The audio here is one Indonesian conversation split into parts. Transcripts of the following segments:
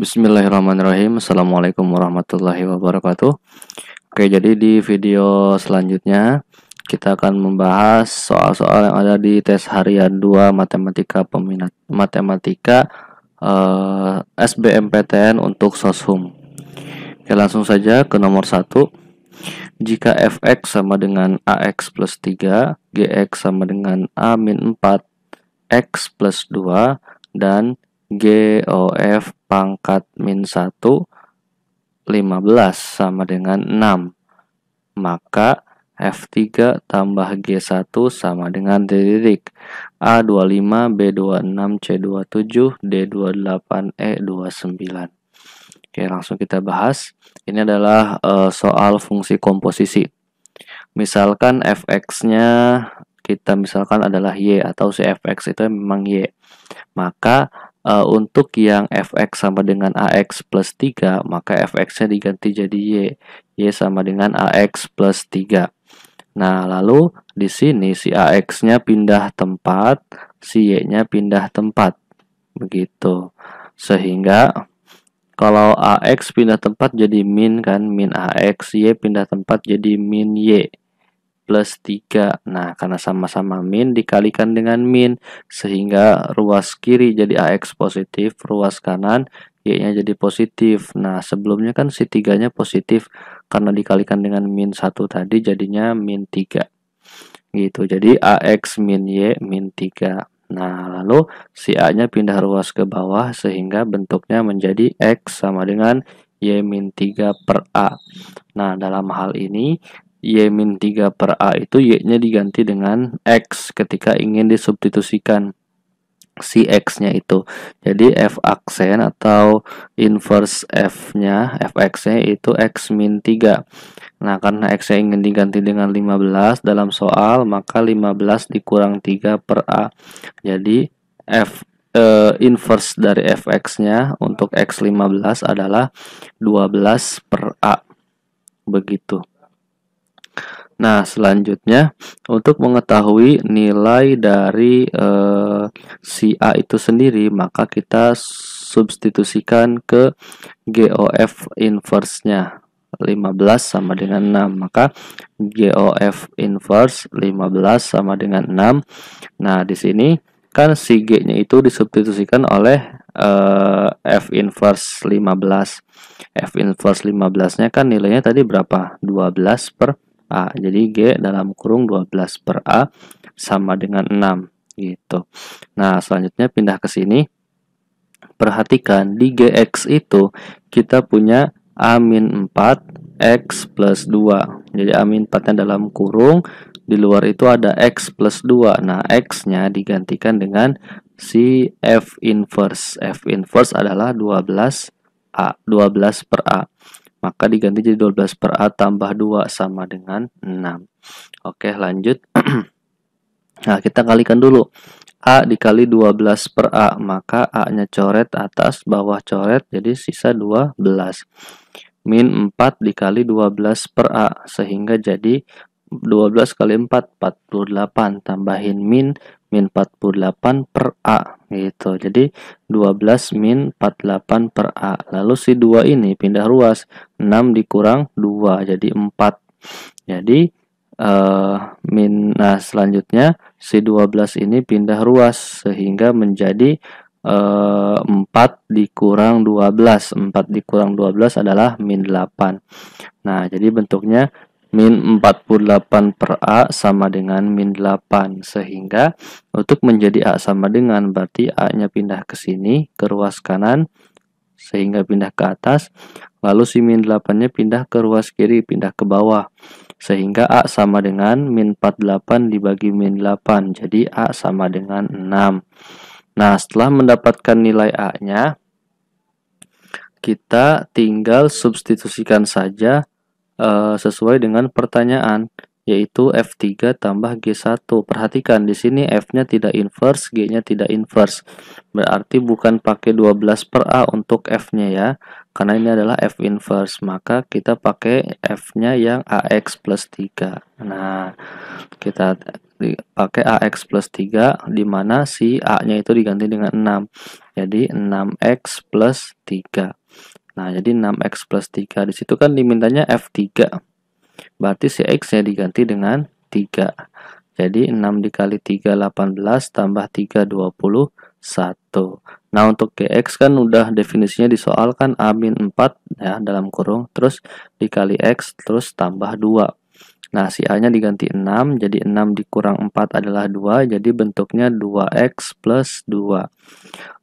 Bismillahirrahmanirrahim Assalamualaikum warahmatullahi wabarakatuh Oke jadi di video selanjutnya Kita akan membahas soal-soal yang ada di tes harian 2 Matematika peminat Matematika eh, SBMPTN untuk Soshum Oke langsung saja ke nomor 1 Jika fx sama dengan ax plus 3 Gx sama dengan a min 4 X plus 2 dan GOF pangkat min 1 15 sama dengan 6. Maka F3 tambah G1 sama dengan titik A25, B26, C27, D28, E29. Oke, langsung kita bahas. Ini adalah uh, soal fungsi komposisi. Misalkan fx-nya kita misalkan adalah y atau si fx itu memang y. Maka Uh, untuk yang fx sama dengan ax plus 3, maka fx-nya diganti jadi y. y sama dengan ax plus 3. Nah, lalu di sini si ax-nya pindah tempat, si y-nya pindah tempat. Begitu. Sehingga kalau ax pindah tempat jadi min kan, min ax, y pindah tempat jadi min y plus 3. Nah, karena sama-sama min dikalikan dengan min sehingga ruas kiri jadi AX positif, ruas kanan Y-nya jadi positif. Nah, sebelumnya kan si 3 nya positif karena dikalikan dengan min 1 tadi jadinya min 3. Gitu. Jadi AX min Y min 3. Nah, lalu si A-nya pindah ruas ke bawah sehingga bentuknya menjadi X sama dengan Y min 3 per A. Nah, dalam hal ini Y min 3 per A itu Y-nya diganti dengan X ketika ingin disubstitusikan si X-nya itu. Jadi F aksen atau inverse F-nya, Fx-nya itu X min 3. Nah, karena X-nya ingin diganti dengan 15 dalam soal, maka 15 dikurang 3 per A. Jadi F eh, inverse dari Fx-nya untuk X15 adalah 12 per A. Begitu. Nah, selanjutnya untuk mengetahui nilai dari eh, si A itu sendiri, maka kita substitusikan ke GOF inverse-nya. 15 sama dengan 6 maka GOF inverse 15 sama dengan 6 nah di sini kan si G nya itu disubstitusikan oleh eh, F inverse 15 F inverse 15 nya kan nilainya tadi berapa 12 per A. Jadi G dalam kurung 12 per A sama dengan 6 gitu. Nah, selanjutnya pindah ke sini. Perhatikan di GX itu kita punya A min 4 X plus 2. Jadi A min 4 nya dalam kurung di luar itu ada X plus 2. Nah, X-nya digantikan dengan si F inverse. F inverse adalah 12 A, 12 per A maka diganti jadi 12 per A tambah 2 sama dengan 6. Oke, lanjut. nah, kita kalikan dulu. A dikali 12 per A, maka A-nya coret atas, bawah coret, jadi sisa 12. Min 4 dikali 12 per A, sehingga jadi 12 kali 4 48 tambahin min min 48 per A gitu jadi 12 min 48 per A lalu si 2 ini pindah ruas 6 dikurang 2 jadi 4 jadi uh, min nah selanjutnya si 12 ini pindah ruas sehingga menjadi uh, eh, 4 dikurang 12 4 dikurang 12 adalah min 8 nah jadi bentuknya min 48 per A sama dengan min 8 sehingga untuk menjadi A sama dengan berarti A nya pindah ke sini ke ruas kanan sehingga pindah ke atas lalu si min 8 nya pindah ke ruas kiri pindah ke bawah sehingga A sama dengan min 48 dibagi min 8 jadi A sama dengan 6 nah setelah mendapatkan nilai A nya kita tinggal substitusikan saja Eh, sesuai dengan pertanyaan yaitu F3 tambah G1. Perhatikan di sini F-nya tidak inverse, G-nya tidak inverse. Berarti bukan pakai 12 per A untuk F-nya ya, karena ini adalah F inverse. Maka kita pakai F-nya yang AX plus 3. Nah, kita pakai AX plus 3, di si A-nya itu diganti dengan 6. Jadi 6X plus 3. Nah, jadi 6x plus 3 di situ kan dimintanya F3. Berarti si x-nya diganti dengan 3. Jadi 6 dikali 3 18 tambah 3 21. Nah, untuk GX kan udah definisinya di soal kan A min 4 ya dalam kurung terus dikali X terus tambah 2 Nah, si A-nya diganti 6, jadi 6 dikurang 4 adalah 2, jadi bentuknya 2X plus 2.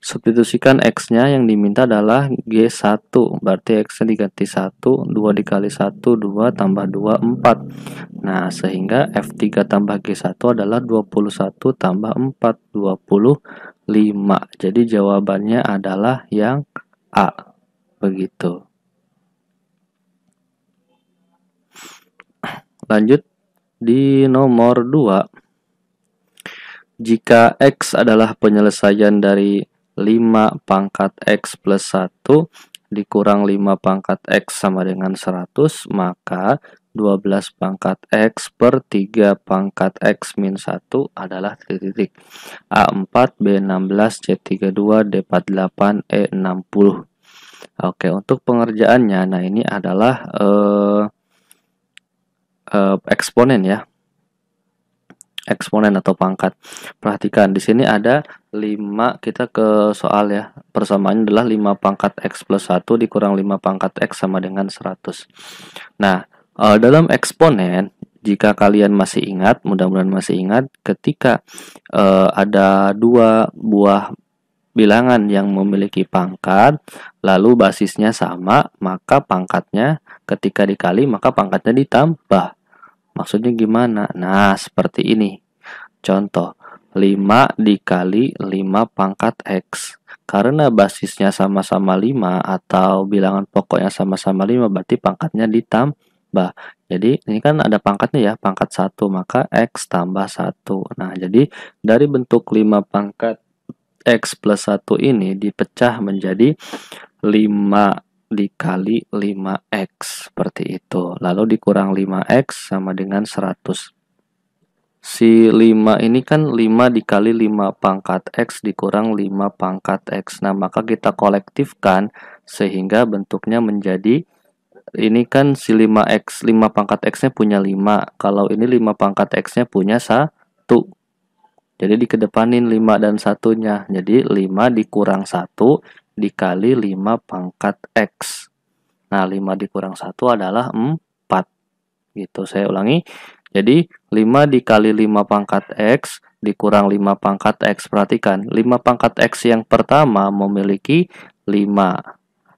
Substitusikan X-nya yang diminta adalah G1, berarti X-nya diganti 1, 2 dikali 1, 2, tambah 2, 4. Nah, sehingga F3 tambah G1 adalah 21 tambah 4, 25. Jadi jawabannya adalah yang A. Begitu. Lanjut di nomor 2. Jika X adalah penyelesaian dari 5 pangkat X plus 1 dikurang 5 pangkat X sama dengan 100, maka 12 pangkat X per 3 pangkat X min 1 adalah titik-titik A4, B16, C32, D48, E60. Oke, untuk pengerjaannya, nah ini adalah eh, uh, eksponen ya eksponen atau pangkat. Perhatikan di sini ada 5 kita ke soal ya. Persamaannya adalah 5 pangkat x plus 1 dikurang 5 pangkat x sama dengan 100. Nah, eh, dalam eksponen jika kalian masih ingat, mudah-mudahan masih ingat ketika uh, ada dua buah bilangan yang memiliki pangkat lalu basisnya sama, maka pangkatnya ketika dikali maka pangkatnya ditambah. Maksudnya gimana? Nah, seperti ini. Contoh, 5 dikali 5 pangkat X. Karena basisnya sama-sama 5 atau bilangan pokoknya sama-sama 5, berarti pangkatnya ditambah. Jadi, ini kan ada pangkatnya ya, pangkat 1, maka X tambah 1. Nah, jadi dari bentuk 5 pangkat X plus 1 ini dipecah menjadi 5 dikali 5x seperti itu lalu dikurang 5x sama dengan 100 si 5 ini kan 5 dikali 5 pangkat X dikurang 5 pangkat X. Nah, maka kita kolektifkan sehingga bentuknya menjadi ini kan si 5X, 5 pangkat X-nya punya 5. Kalau ini 5 pangkat X-nya punya 1. Jadi dikedepanin 5 dan satunya. Jadi 5 dikurang 1 dikali 5 pangkat X. Nah, 5 dikurang 1 adalah 4. Gitu, saya ulangi. Jadi, 5 dikali 5 pangkat X dikurang 5 pangkat X. Perhatikan, 5 pangkat X yang pertama memiliki 5.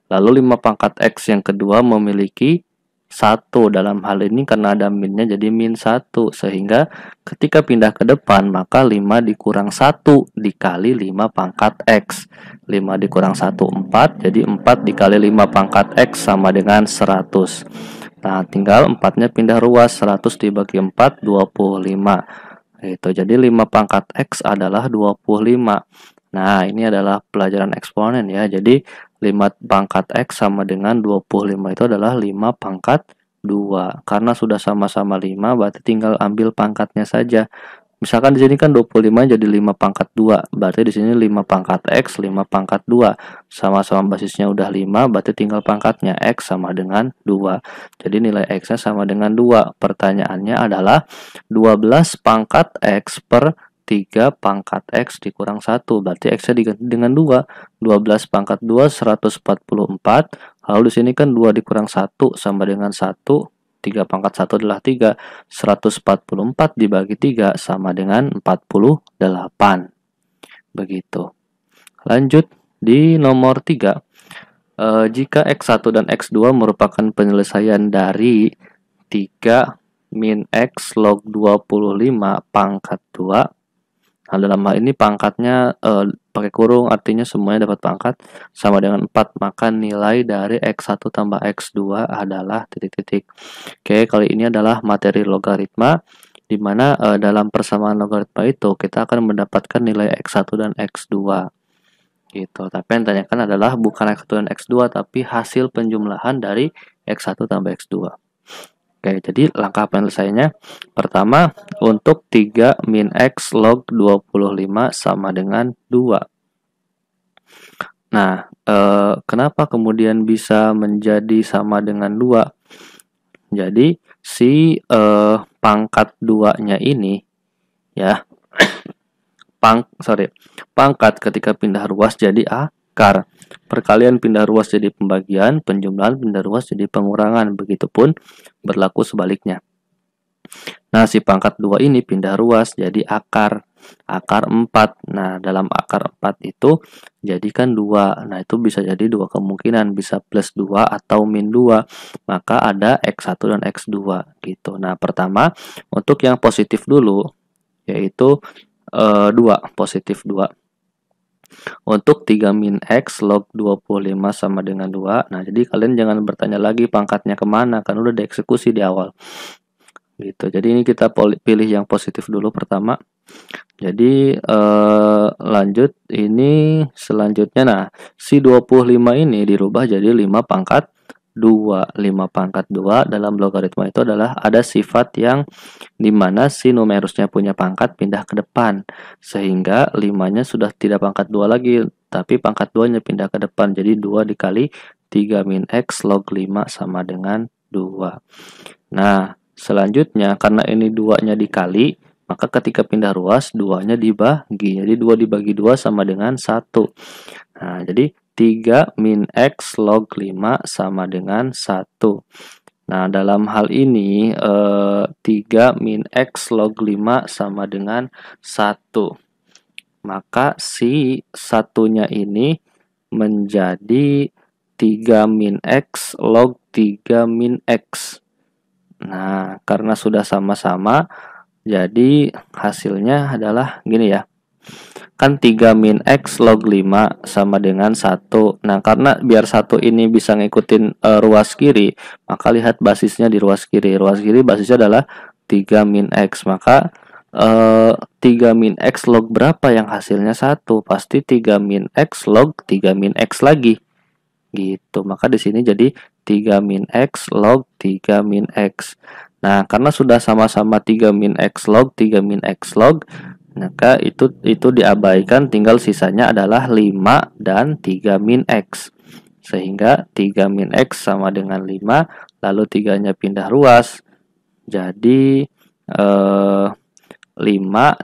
Lalu 5 pangkat X yang kedua memiliki 1 dalam hal ini karena ada minnya jadi min 1 sehingga ketika pindah ke depan maka 5 dikurang 1 dikali 5 pangkat X 5 dikurang 1 4 jadi 4 dikali 5 pangkat X sama dengan 100 nah tinggal 4 nya pindah ruas 100 dibagi 4 25 itu jadi 5 pangkat X adalah 25 Nah, ini adalah pelajaran eksponen ya. Jadi 5 pangkat X sama dengan 25 itu adalah 5 pangkat 2. Karena sudah sama-sama 5, berarti tinggal ambil pangkatnya saja. Misalkan di sini kan 25 jadi 5 pangkat 2. Berarti di sini 5 pangkat X, 5 pangkat 2. Sama-sama basisnya udah 5, berarti tinggal pangkatnya X sama dengan 2. Jadi nilai X-nya sama dengan 2. Pertanyaannya adalah 12 pangkat X per 3 pangkat X dikurang 1. Berarti X-nya diganti dengan 2. 12 pangkat 2, 144. Lalu di sini kan 2 dikurang 1 sama dengan 1. 3 pangkat 1 adalah 3. 144 dibagi 3 sama dengan 48. Begitu. Lanjut di nomor 3. E, eh, jika X1 dan X2 merupakan penyelesaian dari 3 min X log 25 pangkat 2 Nah, dalam hal ini pangkatnya e, pakai kurung artinya semuanya dapat pangkat sama dengan 4. Maka nilai dari X1 tambah X2 adalah titik-titik. Oke, kali ini adalah materi logaritma di mana e, dalam persamaan logaritma itu kita akan mendapatkan nilai X1 dan X2. Gitu. Tapi yang ditanyakan adalah bukan X1 dan X2 tapi hasil penjumlahan dari X1 tambah X2. Oke, jadi langkah penyelesaiannya pertama untuk 3 min x log 25 sama dengan 2. Nah, eh, kenapa kemudian bisa menjadi sama dengan 2? Jadi si eh, pangkat 2-nya ini ya pang sorry, pangkat ketika pindah ruas jadi a akar. Perkalian pindah ruas jadi pembagian, penjumlahan pindah ruas jadi pengurangan, begitupun berlaku sebaliknya. Nah, si pangkat 2 ini pindah ruas jadi akar. Akar 4. Nah, dalam akar 4 itu jadikan 2. Nah, itu bisa jadi dua kemungkinan. Bisa plus 2 atau min 2. Maka ada X1 dan X2 gitu. Nah, pertama untuk yang positif dulu, yaitu e, eh, 2. Positif 2. Untuk 3 min X log 25 sama dengan 2. Nah, jadi kalian jangan bertanya lagi pangkatnya kemana, kan udah dieksekusi di awal. Gitu, jadi ini kita pilih yang positif dulu pertama. Jadi eh, lanjut, ini selanjutnya. Nah, si 25 ini dirubah jadi 5 pangkat 2. 5 pangkat 2 dalam logaritma itu adalah ada sifat yang dimana si numerusnya punya pangkat pindah ke depan. Sehingga 5-nya sudah tidak pangkat 2 lagi, tapi pangkat 2-nya pindah ke depan. Jadi 2 dikali 3 min X log 5 sama dengan 2. Nah, selanjutnya karena ini 2-nya dikali, maka ketika pindah ruas, 2-nya dibagi. Jadi 2 dibagi 2 sama dengan 1. Nah, jadi 3 min X log 5 sama dengan 1. Nah, dalam hal ini eh, 3 min X log 5 sama dengan 1. Maka si satunya ini menjadi 3 min X log 3 min X. Nah, karena sudah sama-sama, jadi hasilnya adalah gini ya kan 3 min X log 5 sama dengan 1 nah karena biar satu ini bisa ngikutin e, ruas kiri maka lihat basisnya di ruas kiri ruas kiri basisnya adalah 3 min X maka e, eh, 3 min X log berapa yang hasilnya 1 pasti 3 min X log 3 min X lagi gitu maka di sini jadi 3 min X log 3 min X Nah, karena sudah sama-sama 3 min X log, 3 min X log, maka itu itu diabaikan tinggal sisanya adalah 5 dan 3 min X sehingga 3 min X sama dengan 5 lalu tiganya pindah ruas jadi eh, 5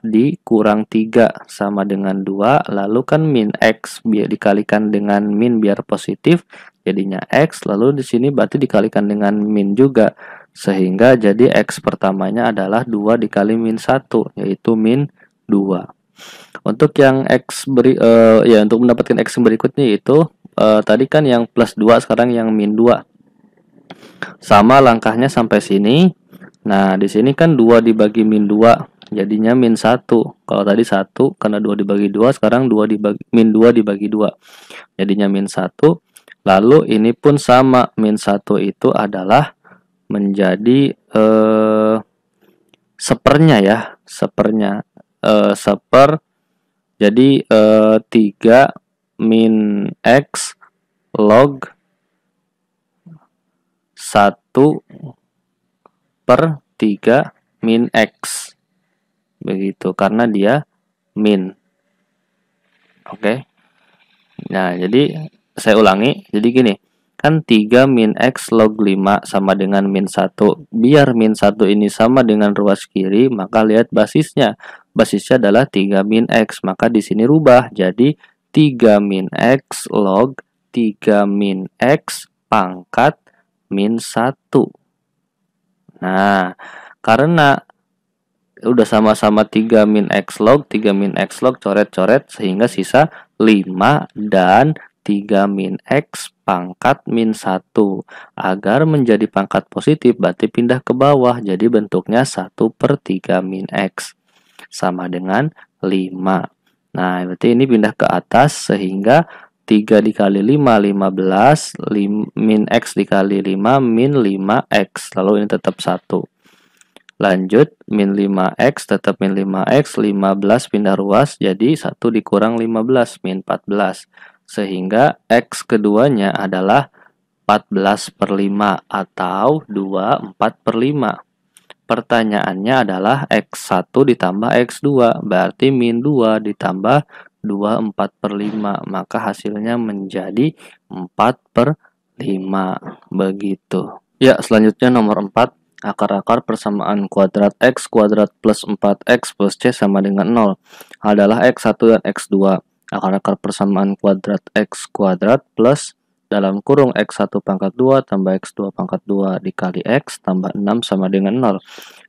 dikurang 3 sama dengan 2 lalu kan min X biar dikalikan dengan min biar positif jadinya X lalu di sini berarti dikalikan dengan min juga sehingga jadi X pertamanya adalah 2 dikali min 1 yaitu min 2. Untuk yang X beri uh, ya untuk mendapatkan X yang berikutnya itu uh, tadi kan yang plus 2 sekarang yang min 2. Sama langkahnya sampai sini. Nah, di sini kan 2 dibagi min 2 jadinya min 1. Kalau tadi 1 karena 2 dibagi 2 sekarang 2 dibagi min 2 dibagi 2. Jadinya min 1. Lalu ini pun sama, min 1 itu adalah menjadi eh, sepernya ya, sepernya uh, seper jadi uh, eh, 3 min X log 1 per 3 min X begitu karena dia min oke okay. nah jadi saya ulangi jadi gini kan 3 min x log 5 sama dengan min 1 biar min 1 ini sama dengan ruas kiri maka lihat basisnya basisnya adalah 3 min X. Maka di sini rubah jadi 3 min X log 3 min X pangkat min 1. Nah, karena udah sama-sama 3 min X log, 3 min X log coret-coret sehingga sisa 5 dan 3 min X pangkat min 1. Agar menjadi pangkat positif berarti pindah ke bawah jadi bentuknya 1 per 3 min X sama dengan 5. Nah, berarti ini pindah ke atas sehingga 3 dikali 5, 15, lim, min X dikali 5, min 5X. Lalu ini tetap 1. Lanjut, min 5x tetap min 5x, 15 pindah ruas, jadi 1 dikurang 15, min 14. Sehingga x keduanya adalah 14 per 5 atau 24 per 5. Pertanyaannya adalah X1 ditambah X2, berarti min 2 ditambah 2, 4 per 5. Maka hasilnya menjadi 4 per 5. Begitu. Ya, selanjutnya nomor 4. Akar-akar persamaan kuadrat X kuadrat plus 4X plus C sama dengan 0 adalah X1 dan X2. Akar-akar persamaan kuadrat X kuadrat plus dalam kurung X1 pangkat 2 tambah X2 pangkat 2 dikali X tambah 6 sama dengan 0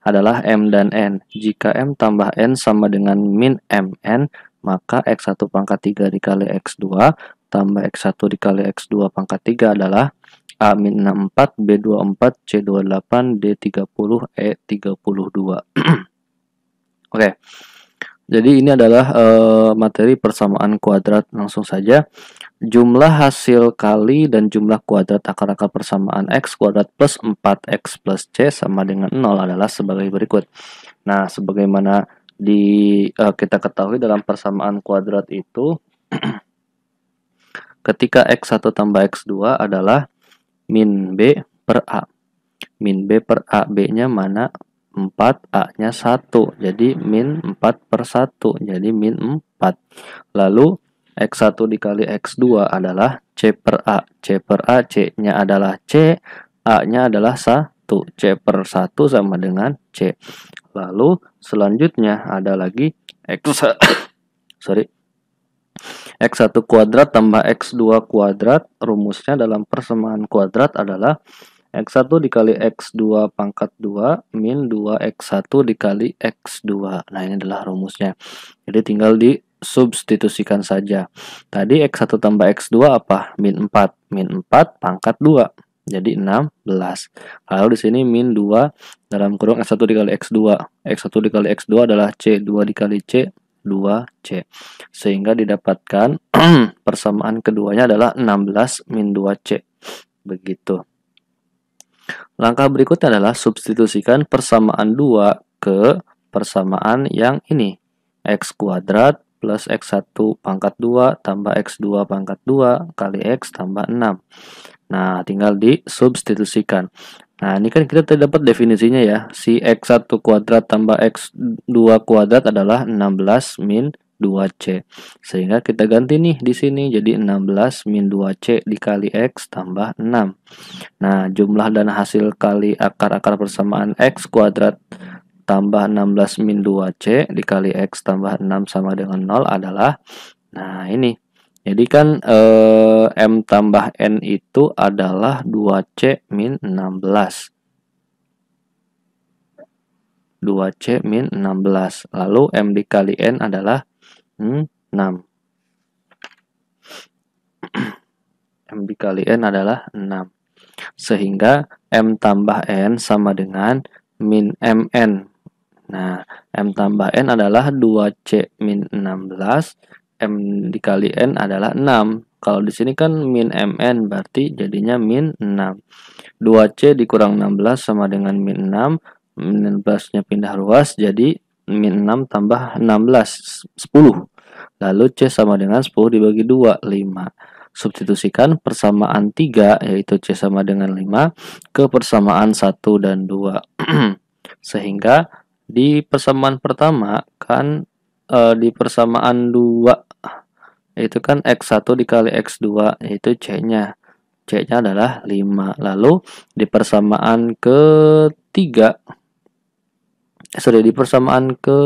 adalah M dan N. Jika M tambah N sama dengan min MN, maka X1 pangkat 3 dikali X2 tambah X1 dikali X2 pangkat 3 adalah A-64, B24, C28, D30, E32. Oke. Okay. Jadi ini adalah e, materi persamaan kuadrat langsung saja. Jumlah hasil kali dan jumlah kuadrat akar-akar persamaan x kuadrat plus 4x plus c sama dengan 0 adalah sebagai berikut. Nah, sebagaimana di e, kita ketahui dalam persamaan kuadrat itu ketika x1 tambah x2 adalah min b per a. Min b per a, b-nya mana? 4 A-nya 1 jadi min 4 per 1 jadi min 4 lalu X1 dikali X2 adalah C per A C per A C-nya adalah C A-nya adalah 1 C per 1 sama dengan C lalu selanjutnya ada lagi X sorry X1 kuadrat tambah X2 kuadrat rumusnya dalam persamaan kuadrat adalah X1 dikali X2 pangkat 2 min 2X1 dikali X2. Nah, ini adalah rumusnya. Jadi tinggal di substitusikan saja. Tadi X1 tambah X2 apa? Min 4. Min 4 pangkat 2 jadi 16. Lalu di sini min 2 dalam kurung X1 dikali X2. X1 dikali X2 adalah C, 2 dikali C, 2C. Sehingga didapatkan persamaan keduanya adalah 16 min 2C. Begitu. Langkah berikutnya adalah substitusikan persamaan 2 ke persamaan yang ini. X kuadrat plus X1 pangkat 2 tambah X2 pangkat 2 kali X tambah 6. Nah, tinggal disubstitusikan. Nah, ini kan kita tidak dapat definisinya ya. Si X1 kuadrat tambah X2 kuadrat adalah 16 min 2C. Sehingga kita ganti nih di sini jadi 16 min 2C dikali X tambah 6. Nah, jumlah dan hasil kali akar-akar persamaan X kuadrat tambah 16 min 2C dikali X tambah 6 sama dengan 0 adalah Nah ini jadi kan eh, M tambah N itu adalah 2C min 16 2C min 16 lalu M dikali N adalah 6. M dikali N adalah 6. Sehingga M tambah N sama dengan min MN. Nah, M tambah N adalah 2C min 16. M dikali N adalah 6. Kalau di sini kan min MN berarti jadinya min 6. 2C dikurang 16 sama dengan min 6. Min 16-nya pindah ruas jadi min 6 tambah 16 10 lalu C sama dengan 10 dibagi 2 5 substitusikan persamaan 3 yaitu C sama dengan 5 ke persamaan 1 dan 2 sehingga di persamaan pertama kan e, di persamaan 2 itu kan X1 dikali X2 yaitu C-nya C-nya adalah 5 lalu di persamaan ketiga sorry di persamaan ke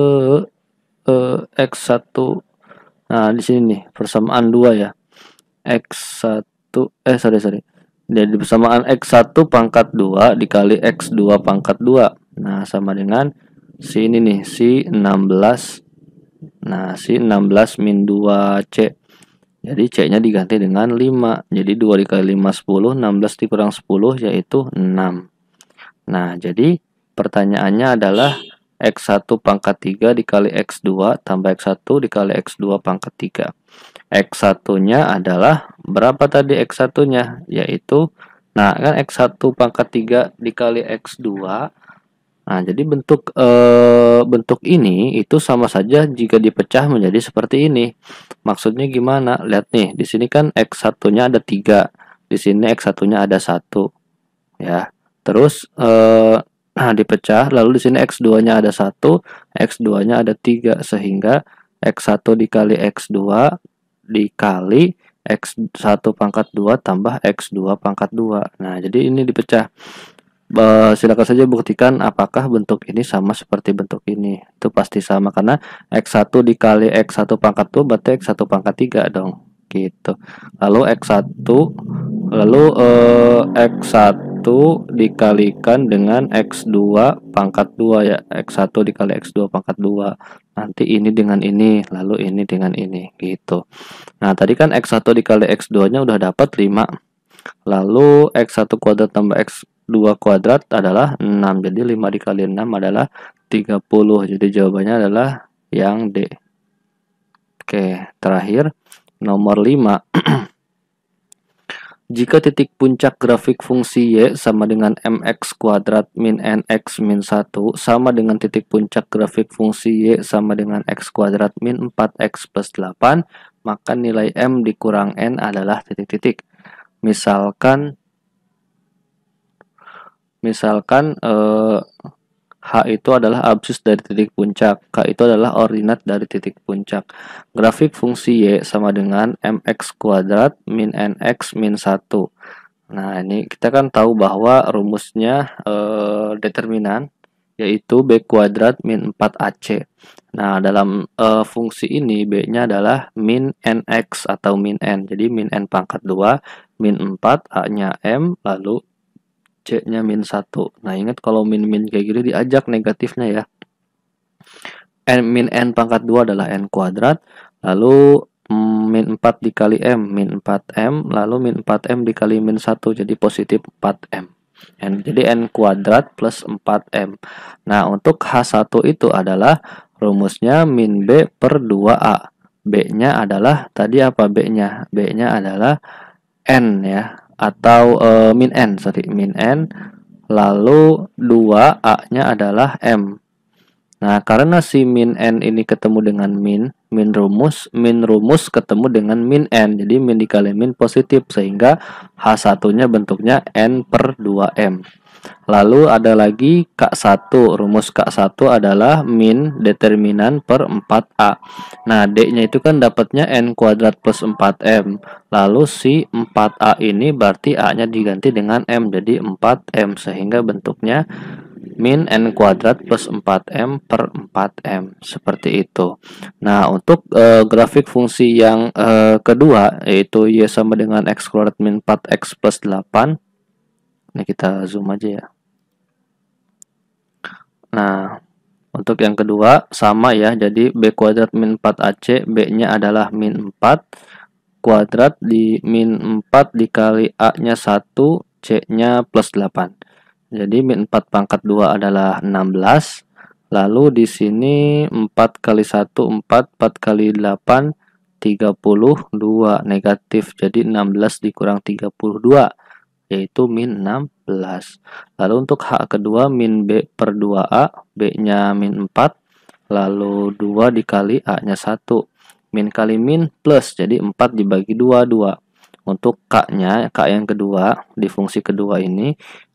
eh, x1 nah di sini nih persamaan 2 ya x1 eh sorry sorry jadi persamaan x1 pangkat 2 dikali x2 pangkat 2 nah sama dengan si ini nih si 16 nah si 16 min 2c jadi C nya diganti dengan 5 Jadi 2 dikali 5 10 16 dikurang 10 yaitu 6 Nah jadi pertanyaannya adalah X1 pangkat 3 dikali X2 tambah X1 dikali X2 pangkat 3. X1-nya adalah berapa tadi X1-nya? Yaitu, nah kan X1 pangkat 3 dikali X2. Nah, jadi bentuk e, bentuk ini itu sama saja jika dipecah menjadi seperti ini. Maksudnya gimana? Lihat nih, di sini kan X1-nya ada 3. Di sini X1-nya ada 1. Ya. Terus e, Nah, dipecah lalu di sini x2-nya ada 1, x2-nya ada 3 sehingga x1 dikali x2 dikali x1 pangkat 2 tambah x2 pangkat 2. Nah, jadi ini dipecah. silakan saja buktikan apakah bentuk ini sama seperti bentuk ini. Itu pasti sama karena x1 dikali x1 pangkat 2 berarti x1 pangkat 3 dong. Gitu. Lalu x1 lalu eh, x1 1 dikalikan dengan X2 pangkat 2 ya X1 dikali X2 pangkat 2 nanti ini dengan ini lalu ini dengan ini gitu nah tadi kan X1 dikali X2 nya udah dapat 5 lalu X1 kuadrat tambah X2 kuadrat adalah 6 jadi 5 dikali 6 adalah 30 jadi jawabannya adalah yang D oke terakhir nomor 5 Jika titik puncak grafik fungsi Y sama dengan mx kuadrat min nx min 1 sama dengan titik puncak grafik fungsi Y sama dengan x kuadrat min 4x plus 8, maka nilai M dikurang N adalah titik-titik. Misalkan, misalkan eh, H itu adalah absis dari titik puncak, K itu adalah ordinat dari titik puncak. Grafik fungsi Y sama dengan mx kuadrat min nx min 1. Nah, ini kita kan tahu bahwa rumusnya e, determinan yaitu B kuadrat min 4AC. Nah, dalam e, fungsi ini B-nya adalah min nx atau min n. Jadi min n pangkat 2, min 4, A-nya M, lalu C-nya min 1. Nah, ingat kalau min-min kayak gini diajak negatifnya ya. N, min N pangkat 2 adalah N kuadrat. Lalu min 4 dikali M, min 4M. Lalu min 4M dikali min 1, jadi positif 4M. N, jadi N kuadrat plus 4M. Nah, untuk H1 itu adalah rumusnya min B per 2A. B-nya adalah, tadi apa B-nya? B-nya adalah N ya atau e, min n sorry min n lalu 2 a nya adalah m nah karena si min n ini ketemu dengan min min rumus min rumus ketemu dengan min n jadi min dikali min positif sehingga h satunya bentuknya n per 2m Lalu ada lagi K1. Rumus K1 adalah min determinan per 4A. Nah, D-nya itu kan dapatnya N kuadrat plus 4M. Lalu si 4A ini berarti A-nya diganti dengan M. Jadi 4M. Sehingga bentuknya min n kuadrat plus 4m per 4m seperti itu. Nah untuk e, grafik fungsi yang e, kedua yaitu y sama dengan x kuadrat min 4x plus 8 ini kita zoom aja ya. Nah, untuk yang kedua sama ya, jadi B kuadrat min 4AC, B-nya adalah min 4 kuadrat di min 4 dikali A-nya 1, C-nya plus 8. Jadi min 4 pangkat 2 adalah 16. Lalu di sini 4 kali 1, 4, 4 kali 8, 32 negatif. Jadi 16 dikurang 32 yaitu min 16. Lalu untuk H kedua min B per 2A, B-nya min 4, lalu 2 dikali A-nya 1. Min kali min plus, jadi 4 dibagi 2, 2. Untuk K-nya, K yang kedua, di fungsi kedua ini,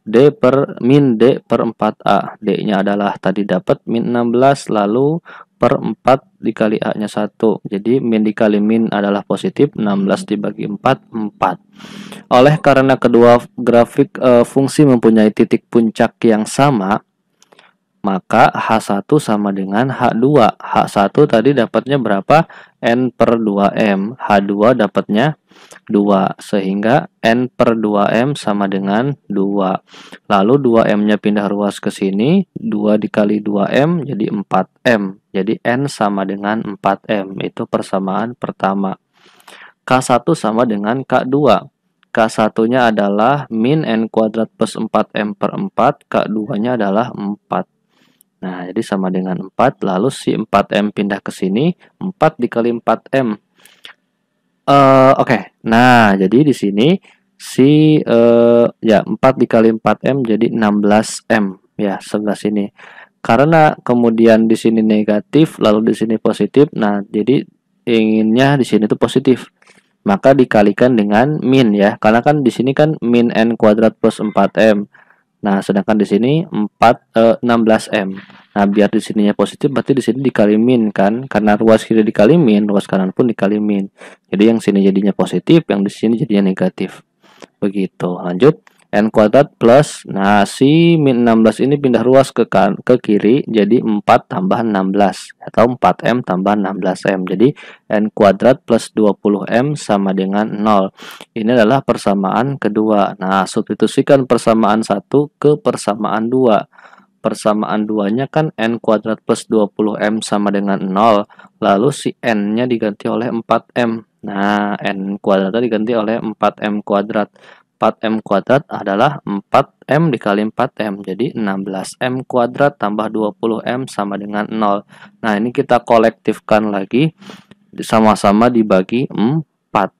D per min D per 4A. D-nya adalah tadi dapat min 16, lalu per 4 dikali A-nya 1. Jadi min dikali min adalah positif, 16 dibagi 4, 4. Oleh karena kedua grafik e, fungsi mempunyai titik puncak yang sama, maka H1 sama dengan H2. H1 tadi dapatnya berapa? N per 2M. H2 dapatnya 2. Sehingga N per 2M sama dengan 2. Lalu 2M-nya pindah ruas ke sini. 2 dikali 2M jadi 4M. Jadi N sama dengan 4M, itu persamaan pertama. K1 sama dengan K2. K1-nya adalah min N kuadrat plus 4M per 4, K2-nya adalah 4. Nah, jadi sama dengan 4, lalu si 4M pindah ke sini, 4 dikali 4M. Uh, eh, Oke, okay. nah jadi di sini si uh, ya 4 dikali 4M jadi 16M, ya sebelah sini karena kemudian di sini negatif lalu di sini positif nah jadi inginnya di sini itu positif maka dikalikan dengan min ya karena kan di sini kan min n kuadrat plus 4m nah sedangkan di sini 4 eh, 16m nah biar di sininya positif berarti di sini dikali min kan karena ruas kiri dikali min ruas kanan pun dikali min jadi yang sini jadinya positif yang di sini jadinya negatif begitu lanjut n kuadrat plus nah si min 16 ini pindah ruas ke kan, ke kiri jadi 4 tambah 16 atau 4m tambah 16m jadi n kuadrat plus 20m sama dengan 0 ini adalah persamaan kedua nah substitusikan persamaan satu ke persamaan dua persamaan duanya kan n kuadrat plus 20m sama dengan 0 lalu si n-nya diganti oleh 4m nah n kuadratnya diganti oleh 4m kuadrat 4M kuadrat adalah 4M dikali 4M. Jadi 16M kuadrat tambah 20M sama dengan 0. Nah, ini kita kolektifkan lagi sama-sama dibagi 4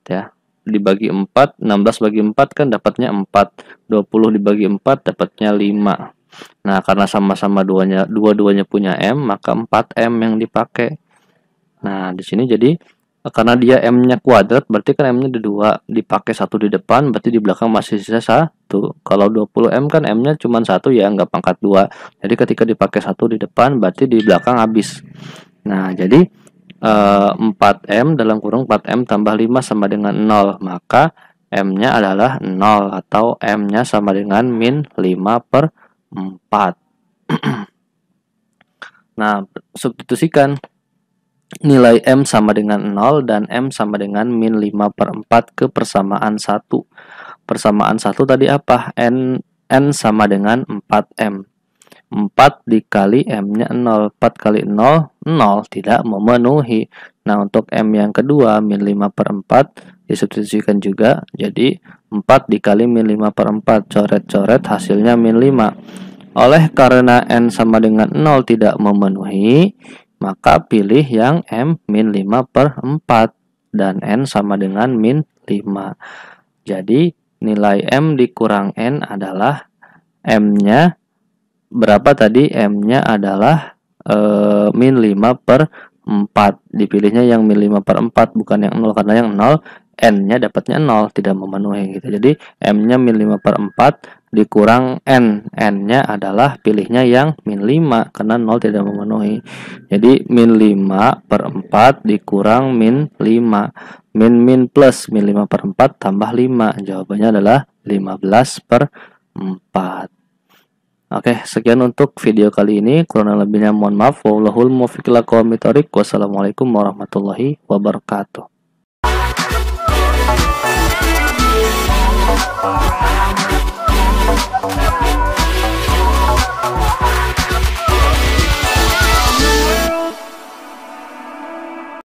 ya. Dibagi 4, 16 bagi 4 kan dapatnya 4. 20 dibagi 4 dapatnya 5. Nah, karena sama-sama duanya dua-duanya punya M, maka 4M yang dipakai. Nah, di sini jadi karena dia M-nya kuadrat berarti kan M-nya ada 2. dipakai satu di depan berarti di belakang masih sisa satu kalau 20M kan M-nya cuma satu ya nggak pangkat 2. jadi ketika dipakai satu di depan berarti di belakang habis nah jadi 4M eh, dalam kurung 4M tambah 5 sama dengan 0 maka M-nya adalah 0 atau M-nya sama dengan min 5 per 4 nah substitusikan nilai M sama dengan 0 dan M sama dengan min 5 per 4 ke persamaan 1. Persamaan 1 tadi apa? N, N sama dengan 4M. 4 dikali M-nya 0. 4 kali 0, 0 tidak memenuhi. Nah, untuk M yang kedua, min 5 per 4 disubstitusikan juga. Jadi, 4 dikali min 5 per 4, coret-coret hasilnya min 5. Oleh karena N sama dengan 0 tidak memenuhi, maka pilih yang M min 5 per 4 dan N sama dengan min 5. Jadi nilai M dikurang N adalah M-nya berapa tadi? M-nya adalah e, min 5 per 4. Dipilihnya yang min 5 per 4 bukan yang 0 karena yang 0 N-nya dapatnya 0 tidak memenuhi gitu. Jadi M-nya min 5 per 4 dikurang n n-nya adalah pilihnya yang min 5 karena 0 tidak memenuhi jadi min 5 per 4 dikurang min 5 min min plus min 5 per 4 tambah 5 jawabannya adalah 15 per 4 Oke, sekian untuk video kali ini. Kurang lebihnya mohon maaf. Wallahul muwaffiq laqawm Wassalamualaikum warahmatullahi wabarakatuh.